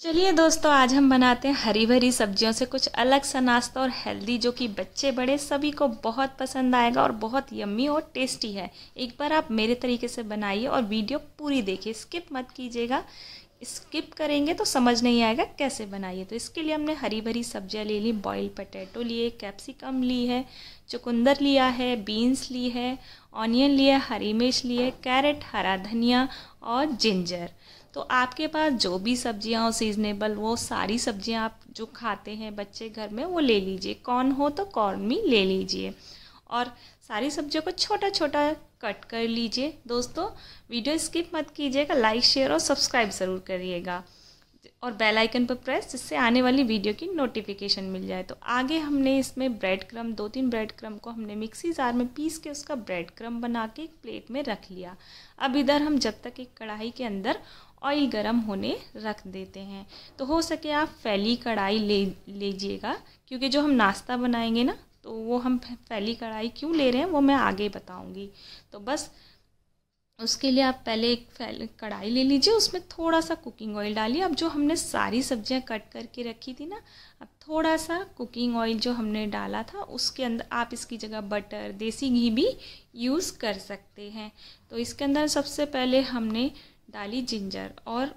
चलिए दोस्तों आज हम बनाते हैं हरी भरी सब्जियों से कुछ अलग सा नाश्ता और हेल्दी जो कि बच्चे बड़े सभी को बहुत पसंद आएगा और बहुत यम्मी और टेस्टी है एक बार आप मेरे तरीके से बनाइए और वीडियो पूरी देखिए स्किप मत कीजिएगा स्किप करेंगे तो समझ नहीं आएगा कैसे बनाइए तो इसके लिए हमने हरी भरी सब्जियाँ ले ली बॉयल पटेटो लिए कैप्सिकम ली है चुकंदर लिया है बीन्स ली है ऑनियन लिया हरी मिर्च ली है कैरेट हरा धनिया और जिंजर तो आपके पास जो भी सब्जियां हो सीजनेबल वो सारी सब्जियां आप जो खाते हैं बच्चे घर में वो ले लीजिए कॉर्न हो तो कॉर्न भी ले लीजिए और सारी सब्जियों को छोटा छोटा कट कर लीजिए दोस्तों वीडियो स्किप मत कीजिएगा लाइक शेयर और सब्सक्राइब ज़रूर करिएगा और बेल आइकन पर प्रेस जिससे आने वाली वीडियो की नोटिफिकेशन मिल जाए तो आगे हमने इसमें ब्रेड क्रम दो तीन ब्रेड क्रम को हमने मिक्सी जार में पीस के उसका ब्रेड क्रम बना के एक प्लेट में रख लिया अब इधर हम जब तक एक कढ़ाई के अंदर ऑयल गरम होने रख देते हैं तो हो सके आप फैली कढ़ाई ले लीजिएगा क्योंकि जो हम नाश्ता बनाएंगे ना तो वो हम फैली कढ़ाई क्यों ले रहे हैं वो मैं आगे बताऊँगी तो बस उसके लिए आप पहले एक कढ़ाई ले लीजिए उसमें थोड़ा सा कुकिंग ऑयल डालिए अब जो हमने सारी सब्जियां कट करके रखी थी ना अब थोड़ा सा कुकिंग ऑयल जो हमने डाला था उसके अंदर आप इसकी जगह बटर देसी घी भी यूज़ कर सकते हैं तो इसके अंदर सबसे पहले हमने डाली जिंजर और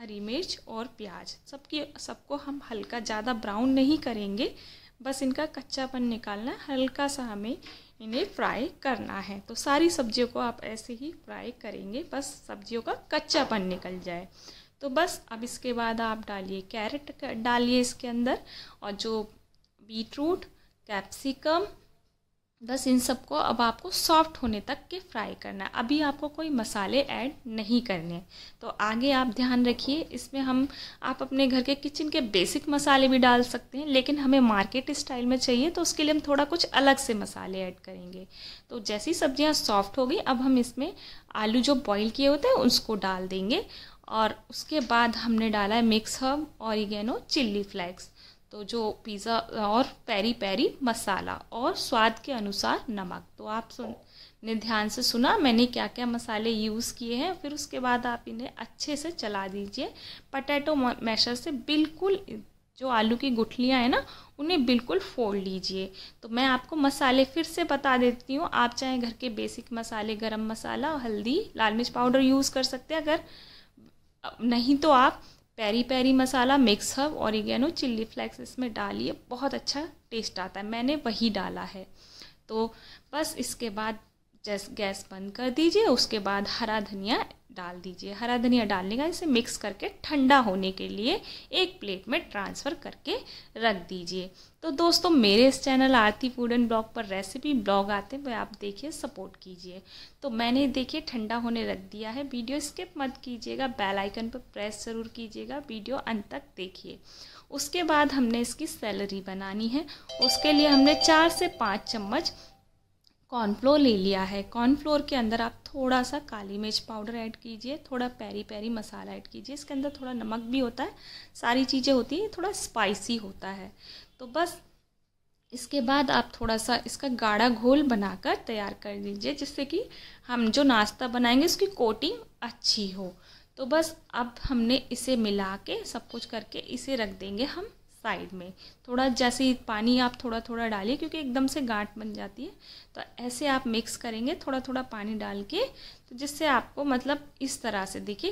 हरी मिर्च और प्याज सबकी सबको हम हल्का ज़्यादा ब्राउन नहीं करेंगे बस इनका कच्चापन निकालना हल्का सा हमें इन्हें फ्राई करना है तो सारी सब्जियों को आप ऐसे ही फ्राई करेंगे बस सब्जियों का कच्चापन निकल जाए तो बस अब इसके बाद आप डालिए कैरेट डालिए इसके अंदर और जो बीट रूट कैप्सिकम बस इन सबको अब आपको सॉफ्ट होने तक के फ्राई करना है अभी आपको कोई मसाले ऐड नहीं करने हैं तो आगे आप ध्यान रखिए इसमें हम आप अपने घर के किचन के बेसिक मसाले भी डाल सकते हैं लेकिन हमें मार्केट स्टाइल में चाहिए तो उसके लिए हम थोड़ा कुछ अलग से मसाले ऐड करेंगे तो जैसी सब्जियां सॉफ्ट हो गई अब हम इसमें आलू जो बॉयल किए होते हैं उसको डाल देंगे और उसके बाद हमने डाला है मिक्स हर्ब और चिल्ली फ्लैक्स तो जो पिज़्ज़ा और पैरी पैरी मसाला और स्वाद के अनुसार नमक तो आप सुन ने ध्यान से सुना मैंने क्या क्या मसाले यूज़ किए हैं फिर उसके बाद आप इन्हें अच्छे से चला दीजिए पटैटो मैशर से बिल्कुल जो आलू की गुठलियाँ हैं ना उन्हें बिल्कुल फोड़ लीजिए तो मैं आपको मसाले फिर से बता देती हूँ आप चाहे घर के बेसिक मसाले गरम मसाला हल्दी लाल मिर्च पाउडर यूज़ कर सकते हैं अगर नहीं तो आप peri peri masala mix herb oregano chilli flakes इसमें डालिए बहुत अच्छा टेस्ट आता है मैंने वही डाला है तो बस इसके बाद जैस गैस बंद कर दीजिए उसके बाद हरा धनिया डाल दीजिए हरा धनिया डालने का इसे मिक्स करके ठंडा होने के लिए एक प्लेट में ट्रांसफ़र करके रख दीजिए तो दोस्तों मेरे इस channel Aarti food and blog पर रेसिपी ब्लॉग आते हैं वह आप देखिए सपोर्ट कीजिए तो मैंने देखिए ठंडा होने रख दिया है वीडियो स्किप मत कीजिएगा बेल आइकन पर प्रेस ज़रूर कीजिएगा वीडियो अंत तक देखिए उसके बाद हमने इसकी सैलरी बनानी है उसके लिए हमने चार से पाँच चम्मच कॉर्नफ्लोर ले लिया है कॉर्नफ्लोर के अंदर आप थोड़ा सा काली मिर्च पाउडर ऐड कीजिए थोड़ा पैरी पैरी मसाला ऐड कीजिए इसके अंदर थोड़ा नमक भी होता है सारी चीज़ें होती हैं थोड़ा स्पाइसी होता है तो बस इसके बाद आप थोड़ा सा इसका गाढ़ा घोल बनाकर तैयार कर लीजिए जिससे कि हम जो नाश्ता बनाएंगे उसकी कोटिंग अच्छी हो तो बस अब हमने इसे मिला के सब कुछ करके इसे रख देंगे हम साइड में थोड़ा जैसे पानी आप थोड़ा थोड़ा डालिए क्योंकि एकदम से गांठ बन जाती है तो ऐसे आप मिक्स करेंगे थोड़ा थोड़ा पानी डाल के तो जिससे आपको मतलब इस तरह से देखिए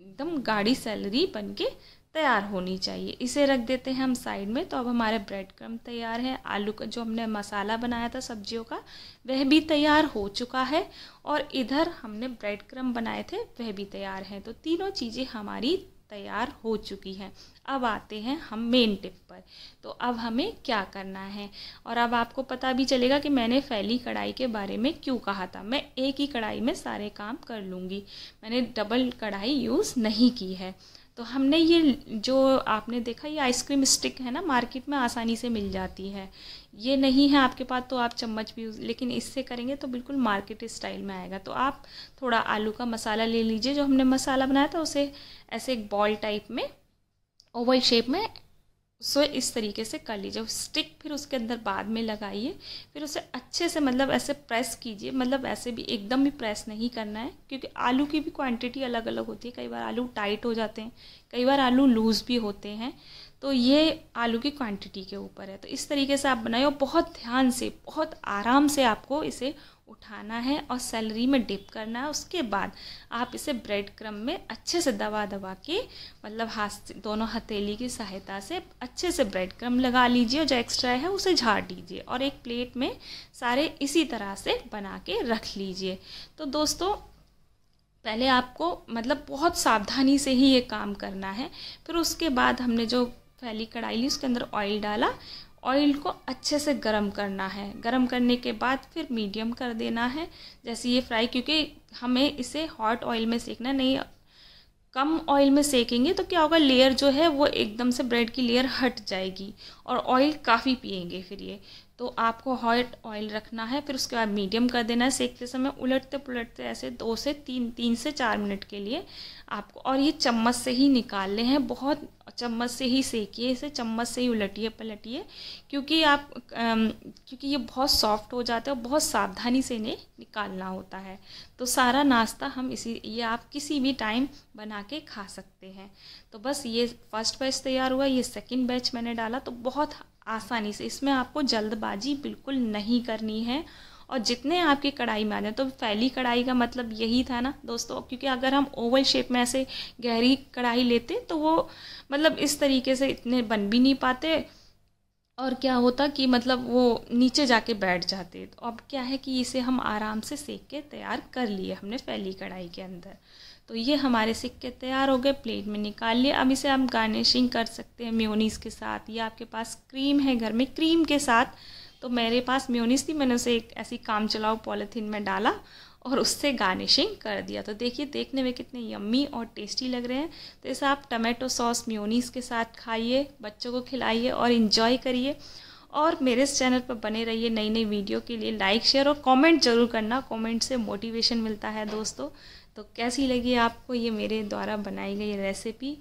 एकदम गाढ़ी सैलरी बन के तैयार होनी चाहिए इसे रख देते हैं हम साइड में तो अब हमारे ब्रेड क्रम तैयार है आलू का जो हमने मसाला बनाया था सब्जियों का वह भी तैयार हो चुका है और इधर हमने ब्रेड क्रम बनाए थे वह भी तैयार हैं तो तीनों चीज़ें हमारी तैयार हो चुकी है अब आते हैं हम मेन टिप पर तो अब हमें क्या करना है और अब आपको पता भी चलेगा कि मैंने फैली कढ़ाई के बारे में क्यों कहा था मैं एक ही कढ़ाई में सारे काम कर लूँगी मैंने डबल कढ़ाई यूज़ नहीं की है तो हमने ये जो आपने देखा ये आइसक्रीम स्टिक है ना मार्केट में आसानी से मिल जाती है ये नहीं है आपके पास तो आप चम्मच भी यूज़ लेकिन इससे करेंगे तो बिल्कुल मार्केट स्टाइल में आएगा तो आप थोड़ा आलू का मसाला ले लीजिए जो हमने मसाला बनाया था उसे ऐसे एक बॉल टाइप में ओवल शेप में उसे इस तरीके से कर लीजिए स्टिक फिर उसके अंदर बाद में लगाइए फिर उसे अच्छे से मतलब ऐसे प्रेस कीजिए मतलब ऐसे भी एकदम भी प्रेस नहीं करना है क्योंकि आलू की भी क्वांटिटी अलग अलग होती है कई बार आलू टाइट हो जाते हैं कई बार आलू लूज़ भी होते हैं तो ये आलू की क्वांटिटी के ऊपर है तो इस तरीके से आप बनाइए और बहुत ध्यान से बहुत आराम से आपको इसे उठाना है और सैलरी में डिप करना है उसके बाद आप इसे ब्रेड क्रम में अच्छे से दबा दबा के मतलब हाथ दोनों हथेली की सहायता से अच्छे से ब्रेड क्रम लगा लीजिए और जो एक्स्ट्रा है उसे झाड़ दीजिए और एक प्लेट में सारे इसी तरह से बना के रख लीजिए तो दोस्तों पहले आपको मतलब बहुत सावधानी से ही ये काम करना है फिर उसके बाद हमने जो फैली कढ़ाई ली उसके अंदर ऑयल डाला ऑयल को अच्छे से गरम करना है गरम करने के बाद फिर मीडियम कर देना है जैसे ये फ्राई क्योंकि हमें इसे हॉट ऑयल में सेकना नहीं कम ऑयल में सेकेंगे तो क्या होगा लेयर जो है वो एकदम से ब्रेड की लेयर हट जाएगी और ऑयल काफ़ी पिएंगे फिर ये तो आपको हॉट ऑयल रखना है फिर उसके बाद मीडियम कर देना है सेकते समय उलटते पुलटते ऐसे दो से तीन तीन से चार मिनट के लिए आपको और ये चम्मच से ही निकालने हैं बहुत चम्मच से ही सेकिए इसे चम्मच से ही उलटिए पलटिए क्योंकि आप क्योंकि ये बहुत सॉफ्ट हो जाता है और बहुत सावधानी से इन्हें निकालना होता है तो सारा नाश्ता हम इसी ये आप किसी भी टाइम बना के खा सकते हैं तो बस ये फर्स्ट बैच तैयार हुआ ये सेकंड बैच मैंने डाला तो बहुत आसानी से इसमें आपको जल्दबाजी बिल्कुल नहीं करनी है और जितने आपकी कढ़ाई में आने तो फैली कढ़ाई का मतलब यही था ना दोस्तों क्योंकि अगर हम ओवल शेप में ऐसे गहरी कढ़ाई लेते तो वो मतलब इस तरीके से इतने बन भी नहीं पाते और क्या होता कि मतलब वो नीचे जाके बैठ जाते तो अब क्या है कि इसे हम आराम से सेक के तैयार कर लिए हमने फैली कढ़ाई के अंदर तो ये हमारे सिक्के तैयार हो गए प्लेट में निकाल लिए अब इसे आप गार्निशिंग कर सकते हैं म्योनीस के साथ या आपके पास क्रीम है घर में क्रीम के साथ तो मेरे पास म्योनीस थी मैंने उसे एक ऐसी काम चलाओ पॉलीथीन में डाला और उससे गार्निशिंग कर दिया तो देखिए देखने में कितने यम्मी और टेस्टी लग रहे हैं तो इसे आप टमाटो सॉस म्योनीस के साथ खाइए बच्चों को खिलाइए और इन्जॉय करिए और मेरे इस चैनल पर बने रहिए नई नई वीडियो के लिए लाइक शेयर और कमेंट जरूर करना कमेंट से मोटिवेशन मिलता है दोस्तों तो कैसी लगी आपको ये मेरे द्वारा बनाई गई रेसिपी